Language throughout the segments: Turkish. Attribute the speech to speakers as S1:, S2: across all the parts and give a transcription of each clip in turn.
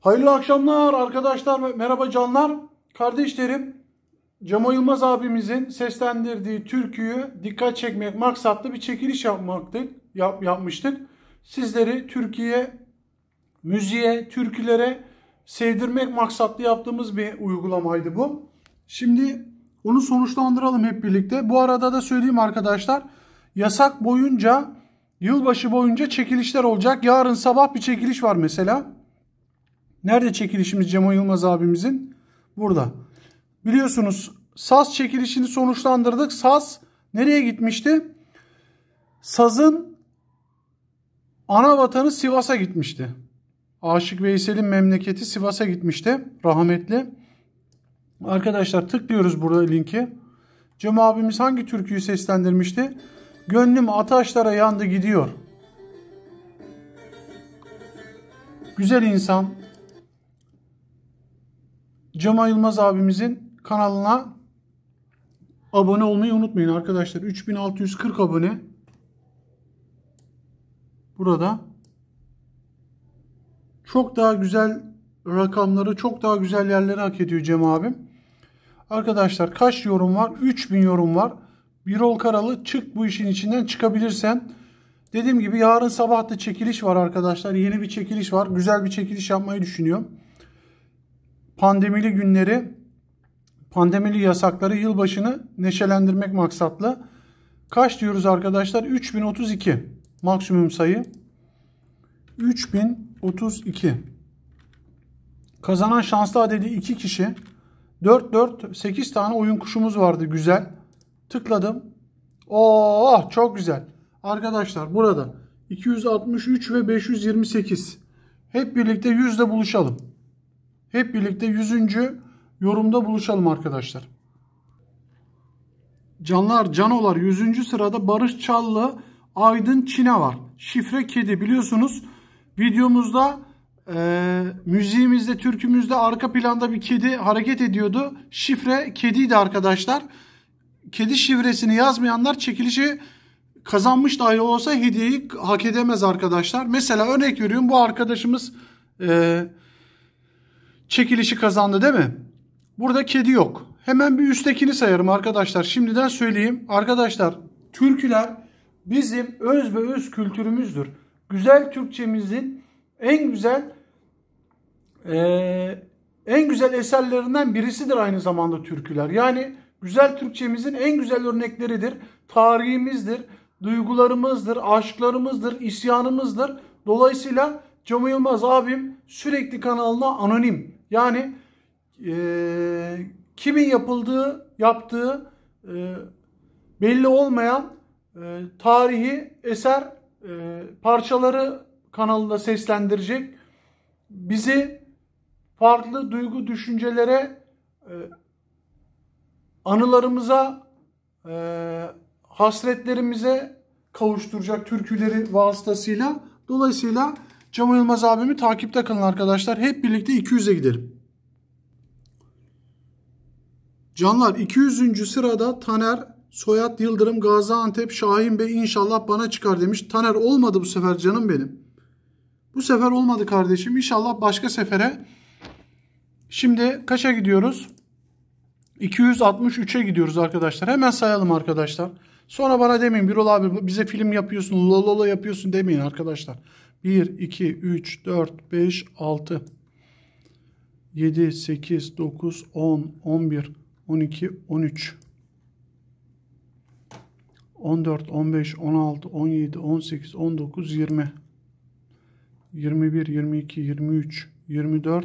S1: Hayırlı akşamlar arkadaşlar merhaba canlar. Kardeşlerim Cemo Yılmaz abimizin seslendirdiği türküyü dikkat çekmek maksatlı bir çekiliş yapmaktık, yap, yapmıştık. Sizleri Türkiye müziğe, türkülere sevdirmek maksatlı yaptığımız bir uygulamaydı bu. Şimdi onu sonuçlandıralım hep birlikte. Bu arada da söyleyeyim arkadaşlar. Yasak boyunca yılbaşı boyunca çekilişler olacak. Yarın sabah bir çekiliş var mesela. Nerede çekilişimiz Cemal Yılmaz abimizin? Burada. Biliyorsunuz Saz çekilişini sonuçlandırdık. Saz nereye gitmişti? Saz'ın ana vatanı Sivas'a gitmişti. Aşık Veysel'in memleketi Sivas'a gitmişti rahmetli. Arkadaşlar tıklıyoruz burada linki. Cem abimiz hangi türküyü seslendirmişti? Gönlüm ataşlara yandı gidiyor. Güzel insan. Cem Ayılmaz abimizin kanalına abone olmayı unutmayın arkadaşlar. 3640 abone. Burada çok daha güzel rakamları çok daha güzel yerlere hak ediyor Cem abim. Arkadaşlar kaç yorum var? 3000 yorum var. Bir Birol Karalı çık bu işin içinden çıkabilirsen. Dediğim gibi yarın sabah da çekiliş var arkadaşlar. Yeni bir çekiliş var. Güzel bir çekiliş yapmayı düşünüyorum. Pandemili günleri, pandemili yasakları yılbaşını neşelendirmek maksatlı. Kaç diyoruz arkadaşlar? 3032 maksimum sayı. 3032. Kazanan şanslı adedi 2 kişi. 4-4 8 tane oyun kuşumuz vardı güzel. Tıkladım. Oo oh, çok güzel. Arkadaşlar burada 263 ve 528. Hep birlikte yüzde buluşalım. Hep birlikte 100. yorumda buluşalım arkadaşlar. Canlar canolar 100. sırada Barış Çallı Aydın Çin'e var. Şifre kedi biliyorsunuz. Videomuzda e, müziğimizde, türkümüzde arka planda bir kedi hareket ediyordu. Şifre kediydi arkadaşlar. Kedi şifresini yazmayanlar çekilişi kazanmış dahi olsa hediyeyi hak edemez arkadaşlar. Mesela örnek veriyorum bu arkadaşımız e, çekilişi kazandı değil mi? Burada kedi yok. Hemen bir üsttekini sayarım arkadaşlar. Şimdiden söyleyeyim. Arkadaşlar türküler bizim öz ve öz kültürümüzdür. Güzel Türkçemizin en güzel ee, en güzel eserlerinden birisidir aynı zamanda türküler. Yani güzel Türkçemizin en güzel örnekleridir. Tarihimizdir, duygularımızdır, aşklarımızdır, isyanımızdır. Dolayısıyla Cem Yılmaz abim sürekli kanalına anonim. Yani e, kimin yapıldığı, yaptığı e, belli olmayan e, tarihi eser e, parçaları kanalında seslendirecek. Bizi farklı duygu düşüncelere, e, anılarımıza, e, hasretlerimize kavuşturacak türküleri vasıtasıyla. Dolayısıyla Cemal Yılmaz abimi takipte kalın arkadaşlar. Hep birlikte 200'e gidelim. Canlar 200. sırada Taner Soyat Yıldırım Gaziantep Şahin Bey inşallah bana çıkar demiş. Taner olmadı bu sefer canım benim. Bu sefer olmadı kardeşim. İnşallah başka sefere Şimdi kaça gidiyoruz? 263'e gidiyoruz arkadaşlar. Hemen sayalım arkadaşlar. Sonra bana demeyin Birol abi bize film yapıyorsun, lololo yapıyorsun demeyin arkadaşlar. 1, 2, 3, 4, 5, 6, 7, 8, 9, 10, 11, 12, 13, 14, 15, 16, 17, 18, 19, 20, 21, 22, 23, 24,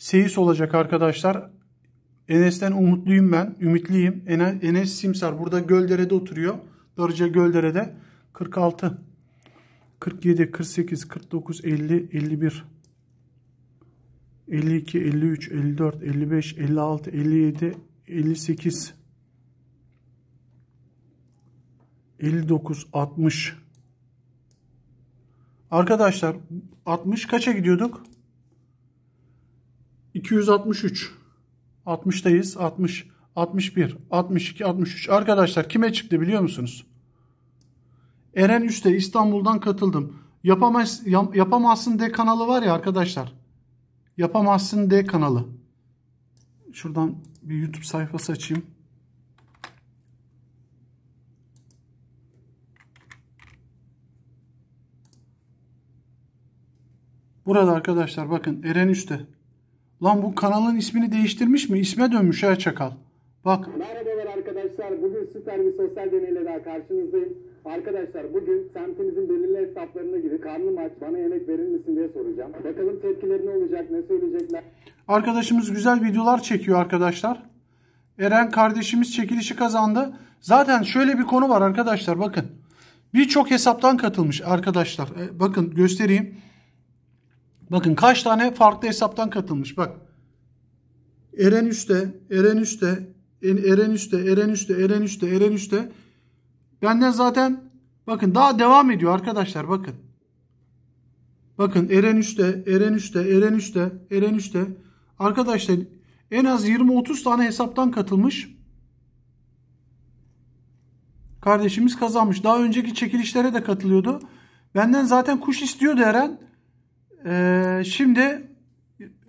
S1: seyis olacak arkadaşlar. Enes'ten umutluyum ben. Ümitliyim. Enes Simsar burada Göldere'de oturuyor. Darıca Göldere'de. 46, 47, 48, 49, 50, 51, 52, 53, 54, 55, 56, 57, 58, 59, 60. Arkadaşlar 60 kaça gidiyorduk? 263. 60'tayız. 60, 61, 62, 63. Arkadaşlar kime çıktı biliyor musunuz? Eren Üste İstanbul'dan katıldım. Yapamaz, yapamazsın D kanalı var ya arkadaşlar. Yapamazsın D kanalı. Şuradan bir YouTube sayfası açayım. Burada arkadaşlar bakın Eren Üste Lan bu kanalın ismini değiştirmiş mi? İsme dönmüş ha çakal. Bak. Merhabalar arkadaşlar. Bugün süper bir sosyal deneyle daha karşınızdayım. Arkadaşlar bugün semtimizin belirli hesaplarına gibi karnım aç bana yemek verir misin diye soracağım. Bakalım tepkileri ne olacak ne söyleyecekler. Arkadaşımız güzel videolar çekiyor arkadaşlar. Eren kardeşimiz çekilişi kazandı. Zaten şöyle bir konu var arkadaşlar bakın. Birçok hesaptan katılmış arkadaşlar. E, bakın göstereyim. Bakın kaç tane farklı hesaptan katılmış. Bak. Eren üstte, Eren üstte, Eren üstte, Eren üstte, Eren üstte, Eren üstte. Benden zaten bakın daha devam ediyor arkadaşlar bakın. Bakın Eren üstte, Eren üstte, Eren üstte, Eren üstte. Arkadaşlar en az 20-30 tane hesaptan katılmış. Kardeşimiz kazanmış. Daha önceki çekilişlere de katılıyordu. Benden zaten kuş istiyordu Eren. Ee, şimdi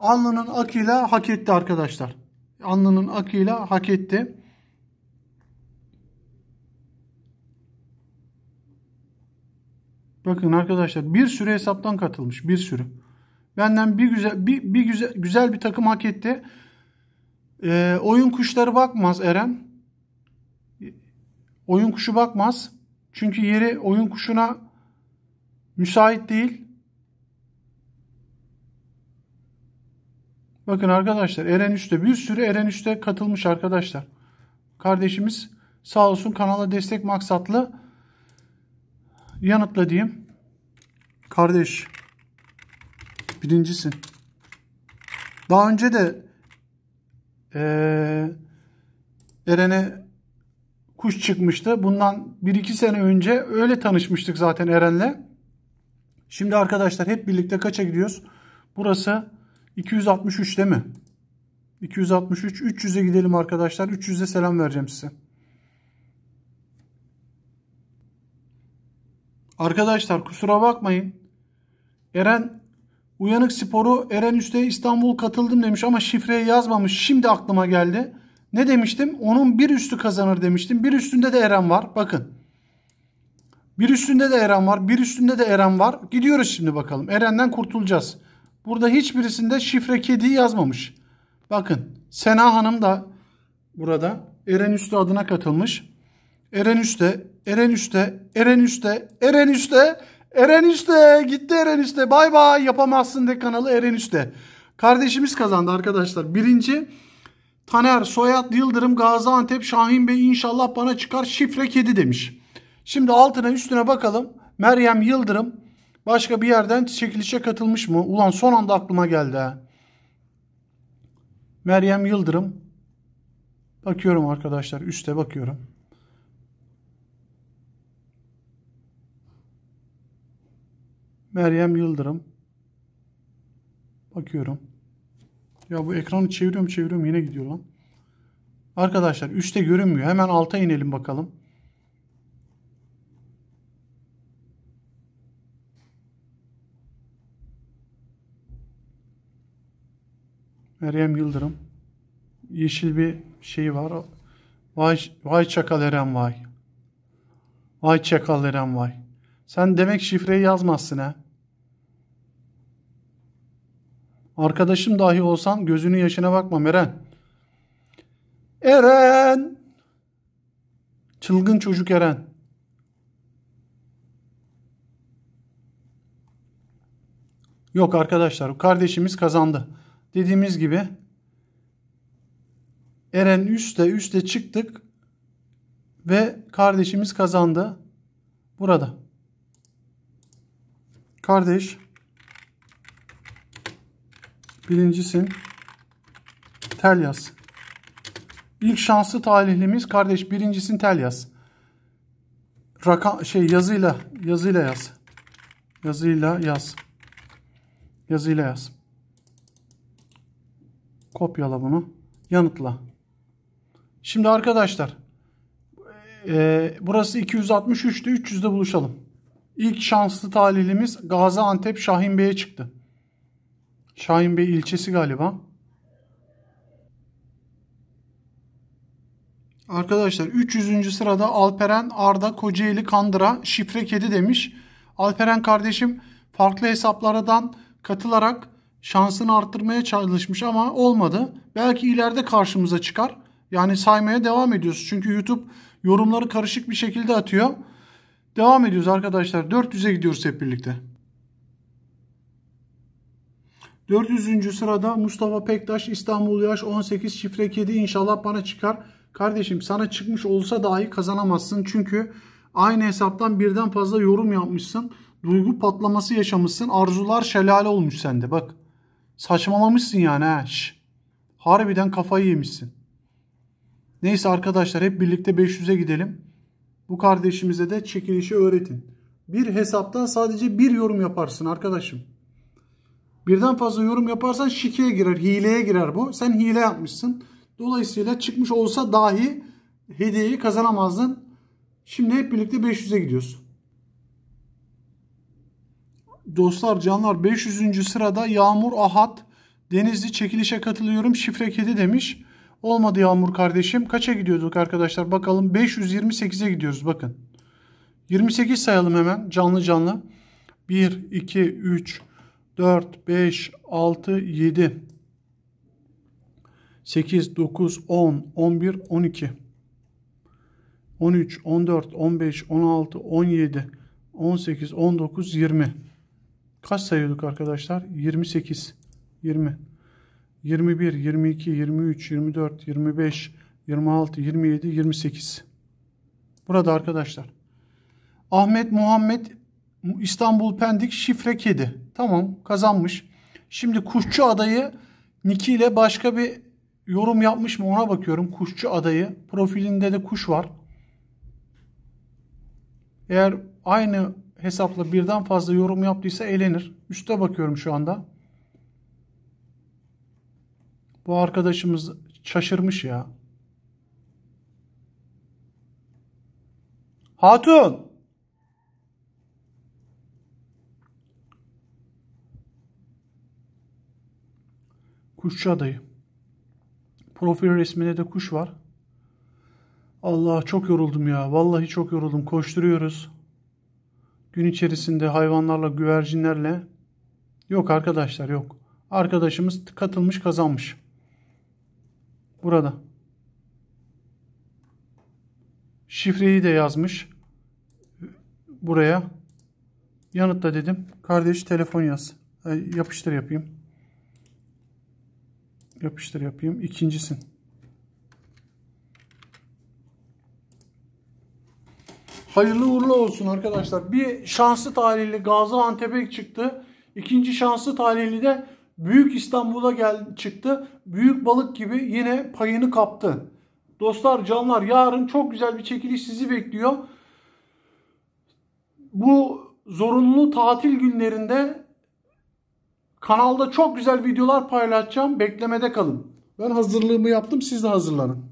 S1: Anlı'nın akıyla hak etti arkadaşlar. Anlı'nın akıyla hak etti. Bakın arkadaşlar bir sürü hesaptan katılmış. Bir sürü. Benden bir güzel bir, bir güzel, güzel bir takım hak etti. Ee, oyun kuşları bakmaz Eren. Oyun kuşu bakmaz. Çünkü yeri oyun kuşuna müsait değil. Bakın arkadaşlar Eren 3'te bir sürü Eren 3'te katılmış arkadaşlar. Kardeşimiz sağ olsun kanala destek maksatlı yanıtla diyeyim. Kardeş birincisin. Daha önce de ee, Eren'e kuş çıkmıştı. Bundan 1-2 sene önce öyle tanışmıştık zaten Eren'le. Şimdi arkadaşlar hep birlikte kaça gidiyoruz? Burası 263 değil mi? 263. 300'e gidelim arkadaşlar. 300'e selam vereceğim size. Arkadaşlar kusura bakmayın. Eren Uyanık Sporu Eren Üste İstanbul katıldım demiş ama şifreyi yazmamış. Şimdi aklıma geldi. Ne demiştim? Onun bir üstü kazanır demiştim. Bir üstünde de Eren var. Bakın. Bir üstünde de Eren var. Bir üstünde de Eren var. Gidiyoruz şimdi bakalım. Eren'den kurtulacağız. Burada hiçbirisinde şifre kedi yazmamış. Bakın Sena Hanım da burada Eren Üste adına katılmış. Eren Üste, Eren Üste, Eren Üste, Eren Üste, Eren Üste gitti Eren Üste. Bay bay yapamazsın de kanalı Eren Üste. Kardeşimiz kazandı arkadaşlar. Birinci Taner Soyad Yıldırım Gaziantep Şahin Bey inşallah bana çıkar şifre kedi demiş. Şimdi altına üstüne bakalım. Meryem Yıldırım Başka bir yerden çekilişe katılmış mı? Ulan son anda aklıma geldi ha. Meryem Yıldırım. Bakıyorum arkadaşlar üste bakıyorum. Meryem Yıldırım. Bakıyorum. Ya bu ekranı çeviriyorum çeviriyorum yine gidiyor lan. Arkadaşlar üstte görünmüyor. Hemen alta inelim bakalım. Meryem Yıldırım. Yeşil bir şey var. Vay, vay çakal Eren vay. Vay çakal Eren vay. Sen demek şifreyi yazmazsın ha. Arkadaşım dahi olsan gözünün yaşına bakma Meren. Eren. Çılgın çocuk Eren. Yok arkadaşlar kardeşimiz kazandı. Dediğimiz gibi Eren üstte üstte çıktık ve kardeşimiz kazandı. Burada. Kardeş birincisin. Tel yaz. İlk şanslı talihlimiz kardeş birincisin tel yaz. Rakam şey yazıyla yazıyla yaz. Yazıyla yaz. Yazıyla yaz. Kopyala bunu. Yanıtla. Şimdi arkadaşlar e, burası 263'te 300'de buluşalım. İlk şanslı talihlimiz Gaziantep Şahin Bey'e çıktı. Şahin Bey ilçesi galiba. Arkadaşlar 300. sırada Alperen Arda Kocaeli Kandıra şifre kedi demiş. Alperen kardeşim farklı hesaplardan katılarak şansını arttırmaya çalışmış ama olmadı. Belki ileride karşımıza çıkar. Yani saymaya devam ediyoruz. Çünkü YouTube yorumları karışık bir şekilde atıyor. Devam ediyoruz arkadaşlar. 400'e gidiyoruz hep birlikte. 400. sırada Mustafa Pektaş İstanbul yaş 18 şifre kedi inşallah bana çıkar. Kardeşim sana çıkmış olsa dahi kazanamazsın. Çünkü aynı hesaptan birden fazla yorum yapmışsın. Duygu patlaması yaşamışsın. Arzular şelale olmuş sende bak. Saçmalamışsın yani ha. Şş. Harbiden kafayı yemişsin. Neyse arkadaşlar hep birlikte 500'e gidelim. Bu kardeşimize de çekilişi öğretin. Bir hesaptan sadece bir yorum yaparsın arkadaşım. Birden fazla yorum yaparsan şikeye girer, hileye girer bu. Sen hile yapmışsın. Dolayısıyla çıkmış olsa dahi hediyeyi kazanamazdın. Şimdi hep birlikte 500'e gidiyorsun. Dostlar canlar 500. sırada Yağmur Ahat Denizli çekilişe katılıyorum şifre kedi demiş. Olmadı Yağmur kardeşim. Kaça gidiyorduk arkadaşlar bakalım 528'e gidiyoruz bakın. 28 sayalım hemen canlı canlı. 1, 2, 3, 4, 5, 6, 7, 8, 9, 10, 11, 12, 13, 14, 15, 16, 17, 18, 19, 20. Kaç sayıyorduk arkadaşlar? 28, 20, 21, 22, 23, 24, 25, 26, 27, 28. Burada arkadaşlar. Ahmet Muhammed İstanbul Pendik şifre kedi. Tamam kazanmış. Şimdi kuşçu adayı Niki ile başka bir yorum yapmış mı ona bakıyorum. Kuşçu adayı. Profilinde de kuş var. Eğer aynı hesapla birden fazla yorum yaptıysa elenir. Üste bakıyorum şu anda. Bu arkadaşımız şaşırmış ya. Hatun! Kuşçu adayı. Profil resminde de kuş var. Allah çok yoruldum ya. Vallahi çok yoruldum. Koşturuyoruz gün içerisinde hayvanlarla, güvercinlerle yok arkadaşlar yok. Arkadaşımız katılmış kazanmış. Burada. Şifreyi de yazmış. Buraya. Yanıtla dedim. Kardeş telefon yaz. Yapıştır yapayım. Yapıştır yapayım. İkincisin. Hayırlı uğurlu olsun arkadaşlar. Bir şanslı talihli Gaziantep'e çıktı. İkinci şanslı talihli de Büyük İstanbul'a gel çıktı. Büyük balık gibi yine payını kaptı. Dostlar canlar yarın çok güzel bir çekiliş sizi bekliyor. Bu zorunlu tatil günlerinde kanalda çok güzel videolar paylaşacağım. Beklemede kalın. Ben hazırlığımı yaptım siz de hazırlanın.